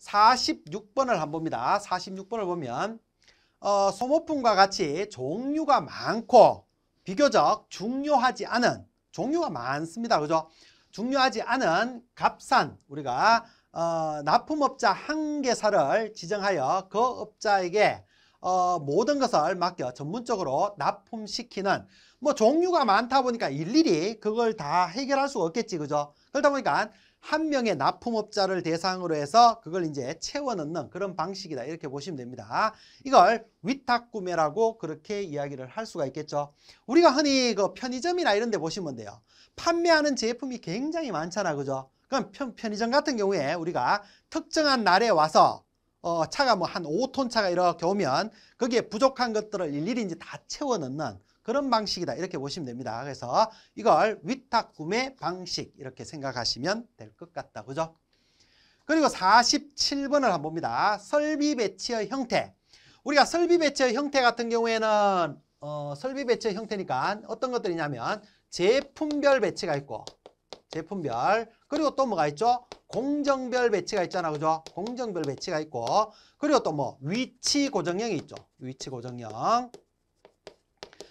46번을 한번 봅니다. 46번을 보면 어, 소모품과 같이 종류가 많고 비교적 중요하지 않은 종류가 많습니다. 그죠? 중요하지 않은 값산 우리가 어, 납품업자 한 개사를 지정하여 그 업자에게 어, 모든 것을 맡겨 전문적으로 납품시키는 뭐 종류가 많다 보니까 일일이 그걸 다 해결할 수가 없겠지 그죠? 그러다 보니까 한 명의 납품업자를 대상으로 해서 그걸 이제 채워넣는 그런 방식이다 이렇게 보시면 됩니다. 이걸 위탁구매라고 그렇게 이야기를 할 수가 있겠죠. 우리가 흔히 그 편의점이나 이런 데 보시면 돼요. 판매하는 제품이 굉장히 많잖아 그죠? 그럼 편, 편의점 같은 경우에 우리가 특정한 날에 와서 어, 차가 뭐 한 5톤 차가 이렇게 오면 거기에 부족한 것들을 일일이 이제 다 채워 넣는 그런 방식이다 이렇게 보시면 됩니다. 그래서 이걸 위탁 구매 방식 이렇게 생각하시면 될 것 같다. 그죠? 그리고 47번을 한번 봅니다. 설비 배치의 형태. 우리가 설비 배치의 형태 같은 경우에는 어, 설비 배치의 형태니까 어떤 것들이냐면 제품별 배치가 있고 제품별 그리고 또 뭐가 있죠? 공정별 배치가 있잖아 그죠? 공정별 배치가 있고 그리고 또 뭐 위치 고정형이 있죠. 위치 고정형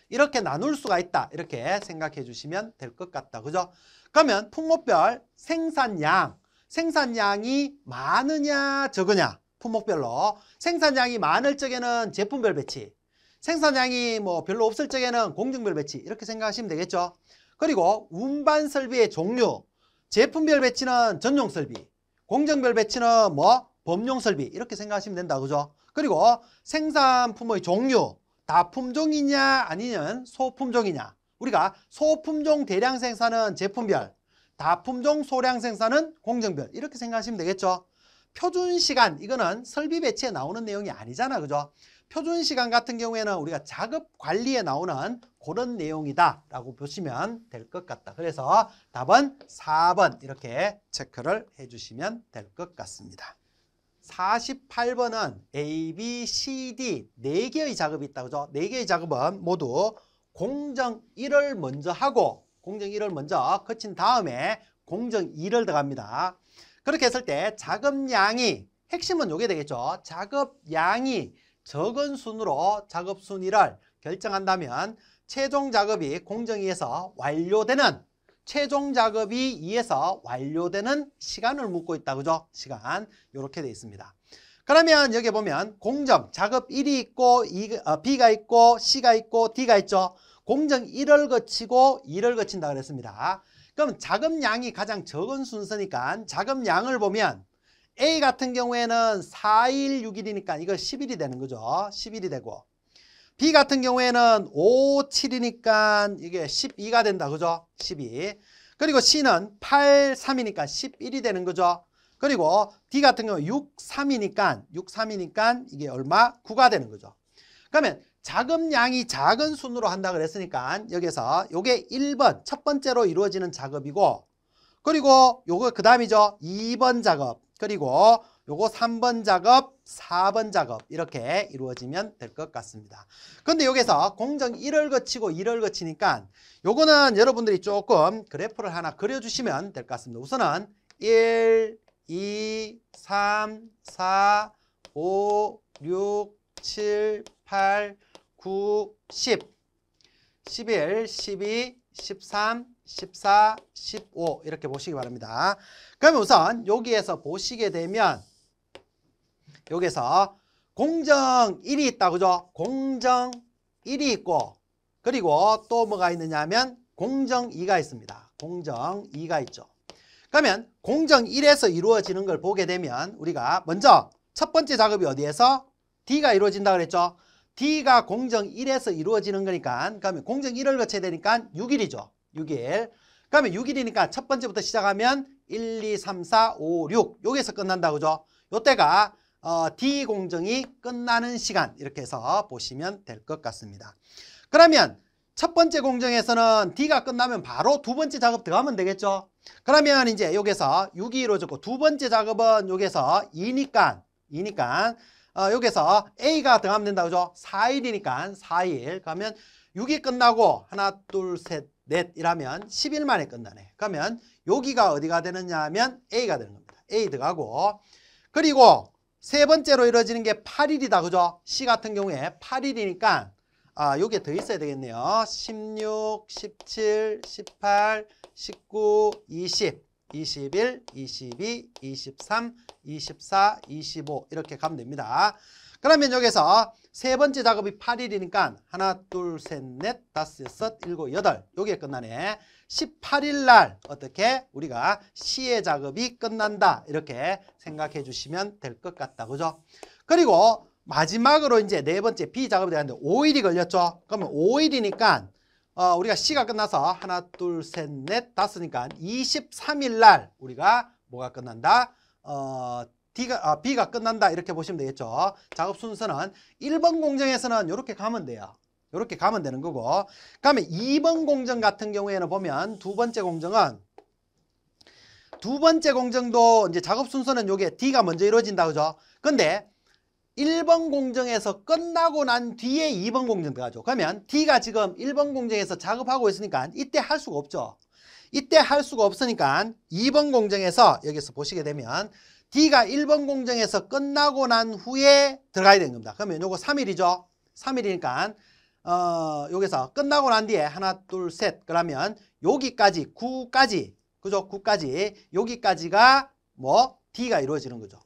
이렇게 나눌 수가 있다. 이렇게 생각해 주시면 될 것 같다. 그죠? 그러면 품목별 생산량, 생산량이 많으냐 적으냐 품목별로 생산량이 많을 적에는 제품별 배치, 생산량이 뭐 별로 없을 적에는 공정별 배치 이렇게 생각하시면 되겠죠. 그리고 운반 설비의 종류, 제품별 배치는 전용 설비, 공정별 배치는 뭐 범용 설비 이렇게 생각하시면 된다. 그죠? 그리고 생산품의 종류, 다품종이냐 아니면 소품종이냐 우리가 소품종 대량 생산은 제품별 다품종 소량 생산은 공정별 이렇게 생각하시면 되겠죠 표준 시간 이거는 설비 배치에 나오는 내용이 아니잖아 그죠 표준 시간 같은 경우에는 우리가 작업 관리에 나오는 그런 내용이다 라고 보시면 될 것 같다 그래서 답은 4번 이렇게 체크를 해주시면 될 것 같습니다 48번은 A, B, C, D 4개의 작업이 있다고 그죠? 4개의 작업은 모두 공정 1을 먼저 하고 공정 1을 먼저 거친 다음에 공정 2를 들어갑니다. 그렇게 했을 때 작업량이 핵심은 요게 되겠죠. 작업량이 적은 순으로 작업 순위를 결정한다면 최종 작업이 공정 2에서 완료되는 최종 작업이 이에서 완료되는 시간을 묻고 있다. 그죠? 시간 이렇게 돼 있습니다. 그러면 여기 보면 공정 작업 1이 있고 어, B가 있고 C가 있고 D가 있죠. 공정 1을 거치고 2를 거친다 그랬습니다. 그럼 작업량이 가장 적은 순서니까 작업량을 보면 A 같은 경우에는 4일 6일이니까 이거 10일이 되는 거죠. 10일이 되고 B 같은 경우에는 5, 7이니까 이게 12가 된다. 그죠? 12. 그리고 C는 8, 3이니까 11이 되는 거죠. 그리고 D 같은 경우 6, 3이니까 6, 3이니까 이게 얼마? 9가 되는 거죠. 그러면 자금량이 작은 순으로 한다 그랬으니까 여기서 이게 1번 첫 번째로 이루어지는 작업이고 그리고 요거 그 다음이죠. 2번 작업 그리고 요거 3번 작업, 4번 작업 이렇게 이루어지면 될 것 같습니다. 근데 여기서 공정 1을 거치고 1을 거치니까 요거는 여러분들이 조금 그래프를 하나 그려주시면 될 것 같습니다. 우선은 1, 2, 3, 4, 5, 6, 7, 8, 9, 10, 11, 12, 13, 14, 15 이렇게 보시기 바랍니다. 그러면 우선 여기에서 보시게 되면 여기서 공정 1이 있다 그죠? 공정 1이 있고 그리고 또 뭐가 있느냐 하면 공정 2가 있습니다. 공정 2가 있죠. 그러면 공정 1에서 이루어지는 걸 보게 되면 우리가 먼저 첫 번째 작업이 어디에서? D가 이루어진다 그랬죠? D가 공정 1에서 이루어지는 거니까 그러면 공정 1을 거쳐야 되니까 6일이죠. 6일. 그러면 6일이니까 첫 번째부터 시작하면 1, 2, 3, 4, 5, 6 여기서 끝난다 그죠? 요때가 어, D 공정이 끝나는 시간 이렇게 해서 보시면 될 것 같습니다. 그러면 첫 번째 공정에서는 D가 끝나면 바로 두 번째 작업 들어가면 되겠죠. 그러면 이제 여기서 6이 이루어졌고 두 번째 작업은 여기서 2니까 2니까 어, 여기서 A가 들어가면 된다 그죠? 4일이니까 4일 그러면 6이 끝나고 하나 둘 셋넷 이라면 10일 만에 끝나네. 그러면 여기가 어디가 되느냐 하면 A가 되는 겁니다. A 들어가고 그리고 세 번째로 이루어지는 게 8일이다. 그죠? C 같은 경우에 8일이니까 아, 요게 더 있어야 되겠네요. 16, 17, 18, 19, 20, 21, 22, 23, 24, 25 이렇게 가면 됩니다. 그러면 여기서 세 번째 작업이 8일이니까 하나, 둘, 셋, 넷, 다섯, 여섯, 일곱, 여덟 여기에 끝나네. 18일 날 어떻게 우리가 시의 작업이 끝난다 이렇게 생각해 주시면 될 것 같다. 그죠? 그리고 마지막으로 이제 네 번째 B 작업이 되는데 5일이 걸렸죠. 그러면 5일이니까 어, 우리가 시가 끝나서 하나, 둘, 셋, 넷, 다섯니까 23일 날 우리가 뭐가 끝난다? 어, D가, 아, B가 끝난다 이렇게 보시면 되겠죠. 작업 순서는 1번 공정에서는 이렇게 가면 돼요. 이렇게 가면 되는 거고 그 다음에 2번 공정 같은 경우에는 보면 두 번째 공정은 두 번째 공정도 이제 작업 순서는 요게 D가 먼저 이루어진다 그죠? 근데 1번 공정에서 끝나고 난 뒤에 2번 공정 들어가죠. 그러면 D가 지금 1번 공정에서 작업하고 있으니까 이때 할 수가 없죠. 이때 할 수가 없으니까 2번 공정에서 여기서 보시게 되면 D가 1번 공정에서 끝나고 난 후에 들어가야 되는 겁니다. 그러면 요거 3일이죠. 3일이니까 어, 여기서 끝나고 난 뒤에 하나 둘 셋 그러면 여기까지 9까지 그죠? 9까지 여기까지가 뭐 D가 이루어지는 거죠.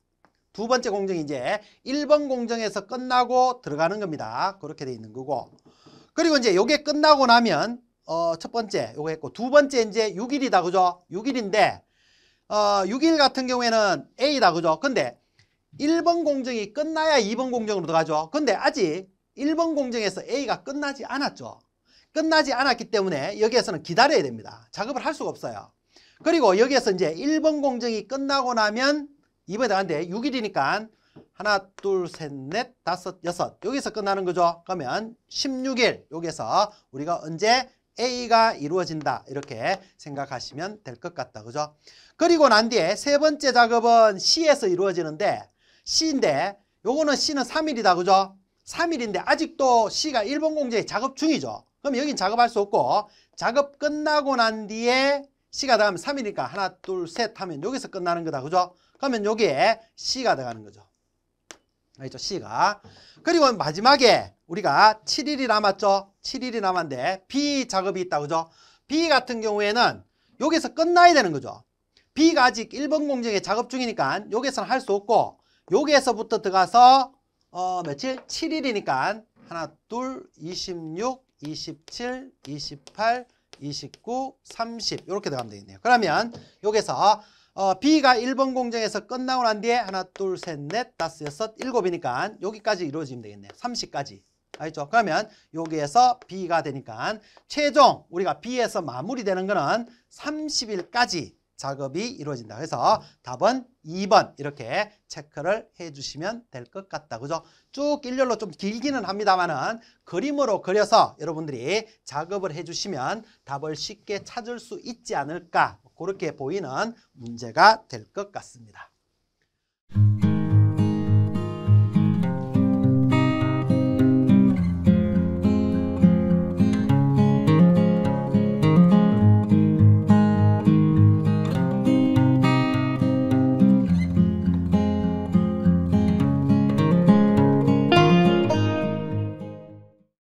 두 번째 공정이 이제 1번 공정에서 끝나고 들어가는 겁니다. 그렇게 돼 있는 거고. 그리고 이제 요게 끝나고 나면 어, 첫 번째 요거 했고 두 번째 이제 6일이다. 그죠? 6일인데 어, 6일 같은 경우에는 A다 그죠? 근데 1번 공정이 끝나야 2번 공정으로 들어가죠. 근데 아직 1번 공정에서 A가 끝나지 않았죠. 끝나지 않았기 때문에 여기에서는 기다려야 됩니다. 작업을 할 수가 없어요. 그리고 여기에서 이제 1번 공정이 끝나고 나면 2번에 들어가는데 6일이니까 하나, 둘, 셋, 넷, 다섯, 여섯 여기서 끝나는 거죠. 그러면 16일 여기에서 우리가 언제 A가 이루어진다 이렇게 생각하시면 될 것 같다 그죠? 그리고 난 뒤에 세 번째 작업은 C에서 이루어지는데 C인데 요거는 C는 3일이다 그죠? 3일인데 아직도 C가 일본 공제에 작업 중이죠 그럼 여긴 작업할 수 없고 작업 끝나고 난 뒤에 C가 다음 3이니까 하나 둘 셋 하면 여기서 끝나는 거다 그죠? 그러면 여기에 C가 들어가는 거죠 알겠죠? C가. 그리고 마지막에 우리가 7일이 남았죠? 7일이 남았는데 B 작업이 있다, 그죠? B 같은 경우에는 여기서 끝나야 되는 거죠. B가 아직 1번 공정에 작업 중이니까 여기서는 할 수 없고 여기에서부터 들어가서 어, 며칠? 7일이니까 하나, 둘, 26, 27, 28, 29, 30 이렇게 들어가면 되겠네요. 그러면 여기서 어, B가 1번 공정에서 끝나고 난 뒤에 하나, 둘, 셋, 넷, 다섯, 여섯, 일곱이니까 여기까지 이루어지면 되겠네요. 30까지. 알겠죠? 그러면 여기에서 B가 되니까 최종 우리가 B에서 마무리되는 거는 30일까지 작업이 이루어진다. 그래서 답은 2번 이렇게 체크를 해주시면 될 것 같다. 그죠? 쭉 일렬로 좀 길기는 합니다만은 그림으로 그려서 여러분들이 작업을 해주시면 답을 쉽게 찾을 수 있지 않을까 그렇게 보이는 문제가 될 것 같습니다.